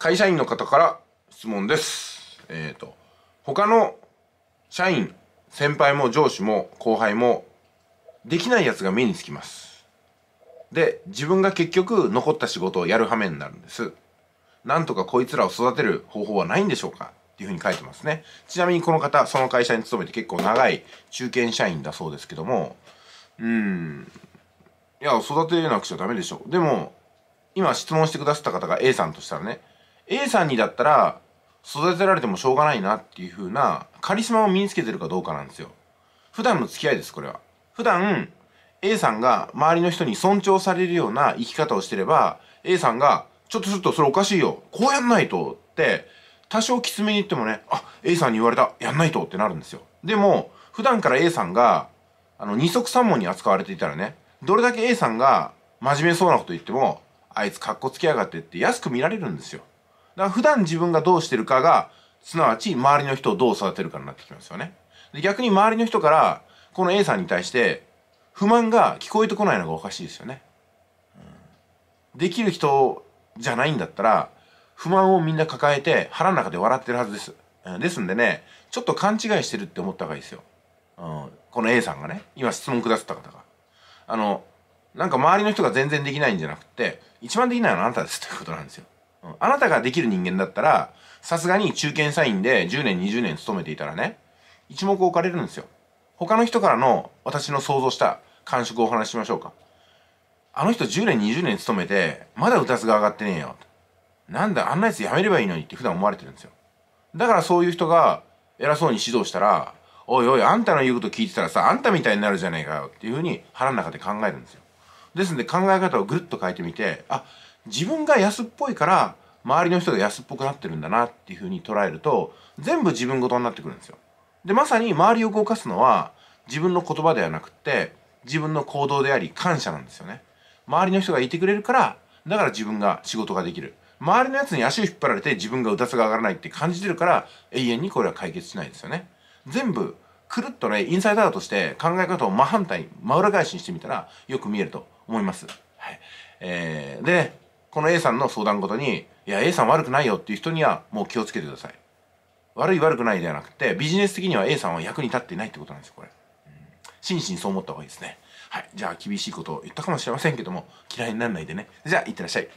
会社員の方から質問です。えっ、ー、と、他の社員、先輩も上司も後輩もできないやつが目につきます。で、自分が結局残った仕事をやる羽目になるんです。なんとかこいつらを育てる方法はないんでしょうかっていうふうに書いてますね。ちなみにこの方、その会社に勤めて結構長い中堅社員だそうですけども、うん、いや、育てなくちゃダメでしょう。でも、今質問してくださった方が A さんとしたらね A さんにだったら育てられてもしょうがないなっていう風なカリスマを身につけてるかどうかなんですよ普段の付き合いですこれは普段 A さんが周りの人に尊重されるような生き方をしてれば A さんがちょっとちょっとそれおかしいよこうやんないとって多少きつめに言ってもねあ A さんに言われたやんないとってなるんですよでも普段から A さんがあの二足三門に扱われていたらねどれだけ A さんが真面目そうなこと言ってもあいつかっこつけやがってって安く見られるんですよだから普段自分がどうしてるかが、すなわち周りの人をどう育てるかになってきますよね。で逆に周りの人から、この A さんに対して不満が聞こえてこないのがおかしいですよね。できる人じゃないんだったら、不満をみんな抱えて腹の中で笑ってるはずです。ですんでね、ちょっと勘違いしてるって思った方がいいですよ。うん、この A さんがね、今質問くださった方が。あの、なんか周りの人が全然できないんじゃなくて、一番できないのはあなたですということなんですよ。あなたができる人間だったら、さすがに中堅社員で10年20年勤めていたらね、一目置かれるんですよ。他の人からの私の想像した感触をお話ししましょうか。あの人10年20年勤めて、まだ歌つが上がってねえよ。なんだ、あんなやつやめればいいのにって普段思われてるんですよ。だからそういう人が偉そうに指導したら、おいおい、あんたの言うこと聞いてたらさ、あんたみたいになるじゃねえかよっていうふうに腹の中で考えるんですよ。ですんで考え方をぐるっと変えてみて、あ、自分が安っぽいから周りの人が安っぽくなってるんだなっていうふうに捉えると全部自分事になってくるんですよ。でまさに周りを動かすのは自分の言葉ではなくって自分の行動であり感謝なんですよね。周りの人がいてくれるからだから自分が仕事ができる。周りのやつに足を引っ張られて自分がうたつが上がらないって感じてるから永遠にこれは解決しないですよね。全部くるっとねインサイダーとして考え方を真反対真裏返しにしてみたらよく見えると思います。はいえー、でこの A さんの相談ごとに「いや A さん悪くないよ」っていう人にはもう気をつけてください悪い悪くないではなくてビジネス的には A さんは役に立ってないってことなんですよこれ、うん、真摯にそう思った方がいいですねはいじゃあ厳しいことを言ったかもしれませんけども嫌いにならないでねじゃあいってらっしゃい